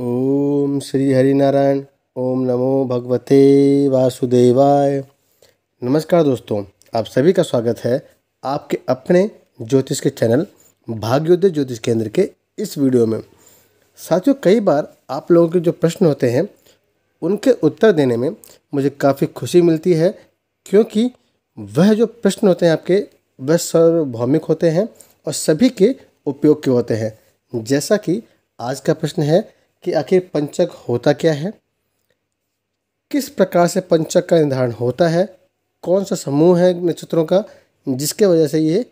ओम श्री हरि नारायण ओम नमो भगवते वासुदेवाय नमस्कार दोस्तों आप सभी का स्वागत है आपके अपने ज्योतिष के चैनल भाग्योदय ज्योतिष केंद्र के इस वीडियो में साथियों कई बार आप लोगों के जो प्रश्न होते हैं उनके उत्तर देने में मुझे काफ़ी खुशी मिलती है क्योंकि वह जो प्रश्न होते हैं आपके वह सार्वभौमिक होते हैं और सभी के उपयोग के होते हैं जैसा कि आज का प्रश्न है कि आखिर पंचक होता क्या है किस प्रकार से पंचक का निर्धारण होता है कौन सा समूह है नक्षत्रों का जिसके वजह से ये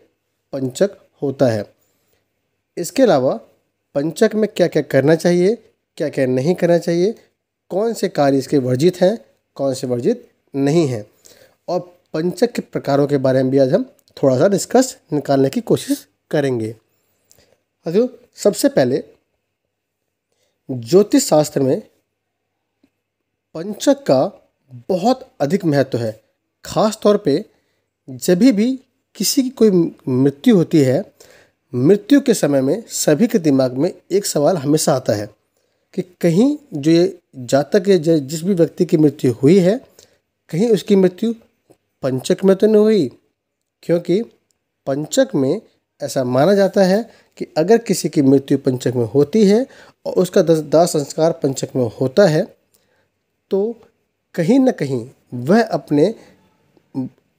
पंचक होता है इसके अलावा पंचक में क्या क्या करना चाहिए क्या क्या नहीं करना चाहिए कौन से कार्य इसके वर्जित हैं कौन से वर्जित नहीं हैं और पंचक के प्रकारों के बारे में भी आज हम थोड़ा सा डिस्कस निकालने की कोशिश करेंगे हजू सबसे पहले ज्योतिष शास्त्र में पंचक का बहुत अधिक महत्व है खास तौर पे जब भी किसी की कोई मृत्यु होती है मृत्यु के समय में सभी के दिमाग में एक सवाल हमेशा आता है कि कहीं जो ये जातक या जिस भी व्यक्ति की मृत्यु हुई है कहीं उसकी मृत्यु पंचक में तो नहीं हुई क्योंकि पंचक में ऐसा माना जाता है कि अगर किसी की मृत्यु पंचक में होती है और उसका दाह संस्कार पंचक में होता है तो कहीं ना कहीं वह अपने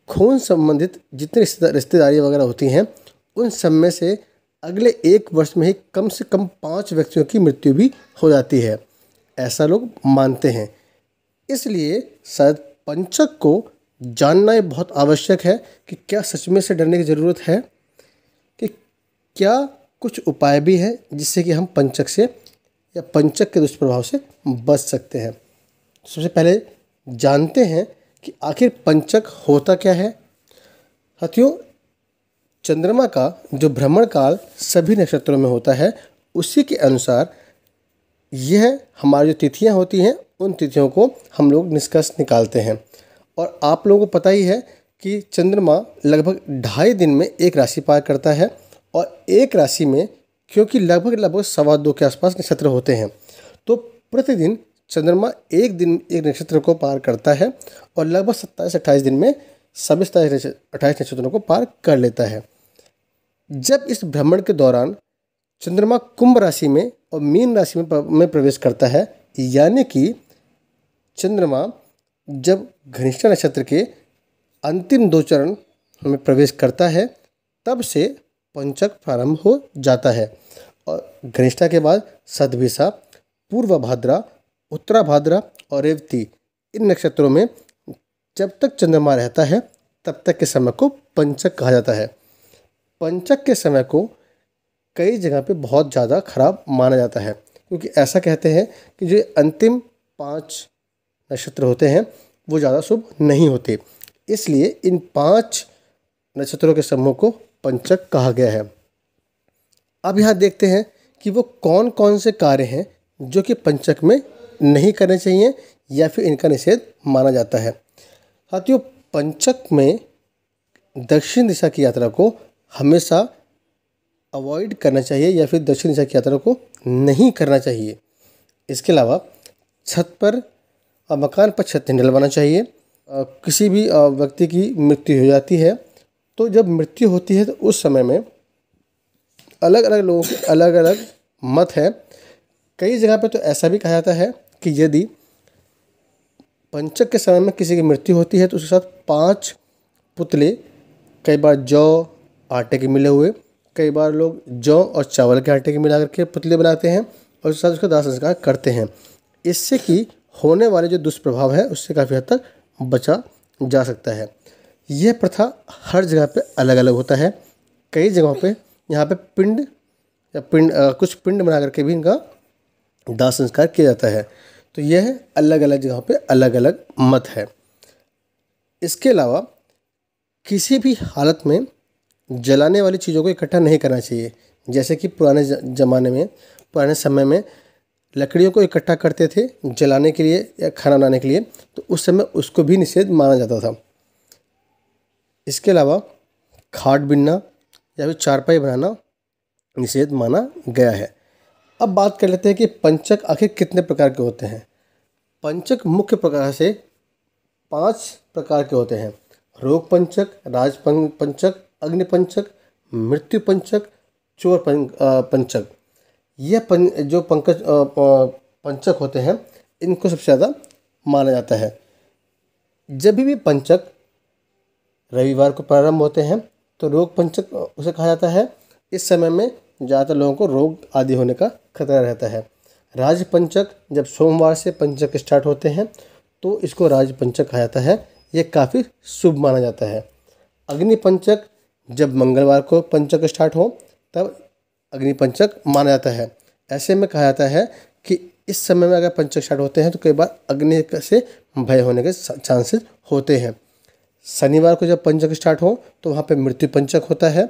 खून संबंधित जितने रिश्तेदारी वगैरह होती हैं उन सब में से अगले एक वर्ष में ही कम से कम पाँच व्यक्तियों की मृत्यु भी हो जाती है ऐसा लोग मानते हैं इसलिए शायद पंचक को जानना बहुत आवश्यक है कि क्या सच में से डरने की ज़रूरत है कि क्या कुछ उपाय भी हैं जिससे कि हम पंचक से या पंचक के दुष्प्रभाव से बच सकते हैं सबसे पहले जानते हैं कि आखिर पंचक होता क्या है हथियो चंद्रमा का जो भ्रमण काल सभी नक्षत्रों में होता है उसी के अनुसार यह हमारी जो तिथियां होती हैं उन तिथियों को हम लोग निष्कर्ष निकालते हैं और आप लोगों को पता ही है कि चंद्रमा लगभग ढाई दिन में एक राशि पार करता है और एक राशि में क्योंकि लगभग लगभग सवा दो के आसपास नक्षत्र होते हैं तो प्रतिदिन चंद्रमा एक दिन एक नक्षत्र को पार करता है और लगभग सत्ताईस अट्ठाईस दिन में सभी सत्ताईस अट्ठाईस नक्षत्रों को पार कर लेता है जब इस भ्रमण के दौरान चंद्रमा कुंभ राशि में और मीन राशि में प्रवेश करता है यानी कि चंद्रमा जब घनिष्ठ नक्षत्र के अंतिम दो चरण में प्रवेश करता है तब से पंचक प्रारंभ हो जाता है और घनिष्ठा के बाद सदभिषा पूर्व भाद्रा उत्तरा भाद्रा और रेवती इन नक्षत्रों में जब तक चंद्रमा रहता है तब तक के समय को पंचक कहा जाता है पंचक के समय को कई जगह पे बहुत ज़्यादा खराब माना जाता है क्योंकि ऐसा कहते हैं कि जो अंतिम पाँच नक्षत्र होते हैं वो ज़्यादा शुभ नहीं होते इसलिए इन पाँच नक्षत्रों के समूह को पंचक कहा गया है अब यहाँ देखते हैं कि वो कौन कौन से कार्य हैं जो कि पंचक में नहीं करने चाहिए या फिर इनका निषेध माना जाता है साथियों पंचक में दक्षिण दिशा की यात्रा को हमेशा अवॉइड करना चाहिए या फिर दक्षिण दिशा की यात्रा को नहीं करना चाहिए इसके अलावा छत पर मकान पर छत नहीं डलवाना चाहिए किसी भी व्यक्ति की मृत्यु हो जाती है तो जब मृत्यु होती है तो उस समय में अलग अलग लोगों के अलग अलग मत हैं कई जगह पर तो ऐसा भी कहा जाता है कि यदि पंचक के समय में किसी की मृत्यु होती है तो उसके साथ पांच पुतले कई बार जौ आटे के मिले हुए कई बार लोग जौ और चावल के आटे के मिला करके पुतले बनाते हैं और उसके साथ उसका दाह संस्कार करते हैं इससे कि होने वाले जो दुष्प्रभाव है उससे काफ़ी हद तक बचा जा सकता है यह प्रथा हर जगह पे अलग अलग होता है कई जगहों पे यहाँ पे पिंड या पिंड आ, कुछ पिंड बना करके भी इनका दाह संस्कार किया जाता है तो यह अलग अलग जगहों पे अलग अलग मत है इसके अलावा किसी भी हालत में जलाने वाली चीज़ों को इकट्ठा नहीं करना चाहिए जैसे कि पुराने ज़माने में पुराने समय में लकड़ियों को इकट्ठा करते थे जलाने के लिए या खाना बनाने के लिए तो उस समय उसको भी निषेध माना जाता था इसके अलावा खाट बिनना या फिर चारपाई बनाना निषेध माना गया है अब बात कर लेते हैं कि पंचक आखिर कितने प्रकार के होते हैं पंचक मुख्य प्रकार से पांच प्रकार के होते हैं रोग पंचक राज पंचक अग्नि पंचक मृत्यु पंचक चोर पंचक यह पं, जो पंकज पंचक होते हैं इनको सबसे ज़्यादा माना जाता है जब भी पंचक रविवार को प्रारंभ होते हैं तो रोग पंचक उसे कहा जाता है इस समय में ज़्यादातर लोगों को रोग आदि होने का खतरा रहता है राज पंचक जब सोमवार से पंचक स्टार्ट होते हैं तो इसको राज पंचक कहा जाता है ये काफ़ी शुभ माना जाता है अग्नि पंचक जब मंगलवार को पंचक स्टार्ट हो तब अग्नि पंचक माना जाता है ऐसे में कहा जाता है कि इस समय में अगर पंचक स्टार्ट होते हैं तो कई बार अग्नि से भय होने के चांसेस होते हैं शनिवार को जब पंचक स्टार्ट हो तो वहाँ पे मृत्यु पंचक होता है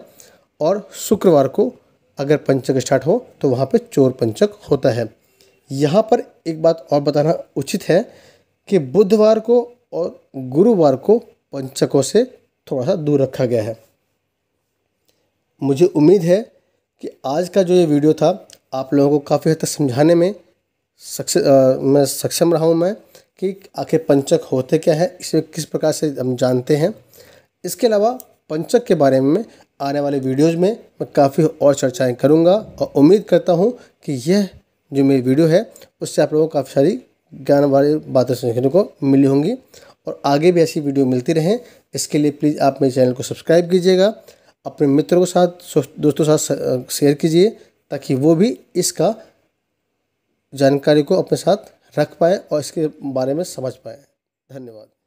और शुक्रवार को अगर पंचक स्टार्ट हो तो वहाँ पे चोर पंचक होता है यहाँ पर एक बात और बताना उचित है कि बुधवार को और गुरुवार को पंचकों से थोड़ा सा दूर रखा गया है मुझे उम्मीद है कि आज का जो ये वीडियो था आप लोगों को काफ़ी हद तक समझाने में सक्से मैं सक्षम रहा हूँ मैं कि आखिर पंचक होते क्या है इसे किस प्रकार से हम जानते हैं इसके अलावा पंचक के बारे में आने वाले वीडियोज़ में मैं काफ़ी और चर्चाएँ करूँगा और उम्मीद करता हूँ कि यह जो मेरी वीडियो है उससे आप लोगों को काफ़ी सारी ज्ञान वाली बातें सीखने को मिली होंगी और आगे भी ऐसी वीडियो मिलती रहें इसके लिए प्लीज़ आप मेरे चैनल को सब्सक्राइब कीजिएगा अपने मित्रों के साथ दोस्तों के साथ शेयर कीजिए ताकि वो भी इसका जानकारी को अपने साथ रख पाएँ और इसके बारे में समझ पाएँ धन्यवाद